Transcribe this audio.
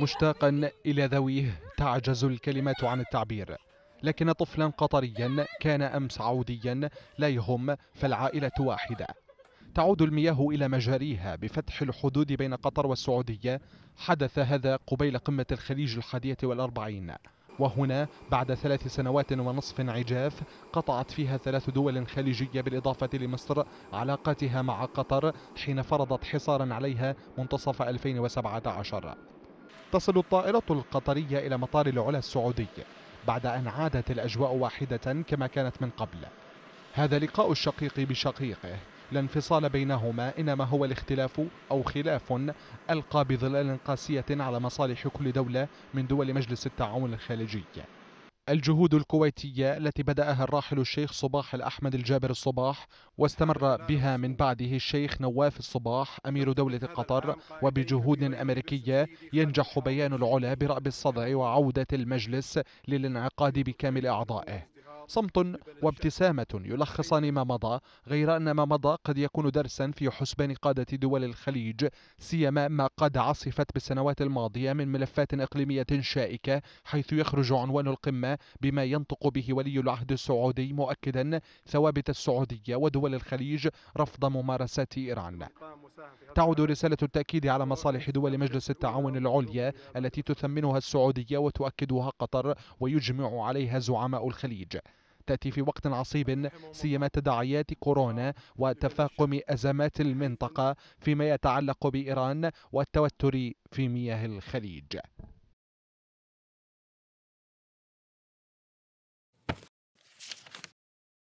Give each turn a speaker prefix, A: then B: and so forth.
A: مشتاقا إلى ذويه تعجز الكلمات عن التعبير لكن طفلا قطريا كان أمس سعوديا لا يهم فالعائلة واحدة تعود المياه إلى مجاريها بفتح الحدود بين قطر والسعودية حدث هذا قبيل قمة الخليج الحادية والأربعين وهنا بعد ثلاث سنوات ونصف عجاف قطعت فيها ثلاث دول خليجية بالإضافة لمصر علاقاتها مع قطر حين فرضت حصارا عليها منتصف 2017 تصل الطائرة القطرية إلى مطار العلا السعودي بعد أن عادت الأجواء واحدة كما كانت من قبل هذا لقاء الشقيق بشقيقه لا انفصال بينهما إنما هو الاختلاف أو خلاف ألقى بظلال قاسية على مصالح كل دولة من دول مجلس التعاون الخليجي الجهود الكويتية التي بدأها الراحل الشيخ صباح الأحمد الجابر الصباح واستمر بها من بعده الشيخ نواف الصباح أمير دولة قطر وبجهود أمريكية ينجح بيان العلا برأب الصدع وعودة المجلس للانعقاد بكامل أعضائه صمت وابتسامة يلخصان ما مضى غير أن ما مضى قد يكون درسا في حسبان قادة دول الخليج سيما ما قد عصفت بالسنوات الماضية من ملفات إقليمية شائكة حيث يخرج عنوان القمة بما ينطق به ولي العهد السعودي مؤكدا ثوابت السعودية ودول الخليج رفض ممارسات إيران تعود رسالة التأكيد على مصالح دول مجلس التعاون العليا التي تثمنها السعودية وتؤكدها قطر ويجمع عليها زعماء الخليج تأتي في وقت عصيب سيما تداعيات كورونا وتفاقم أزمات المنطقة فيما يتعلق بإيران والتوتر في مياه الخليج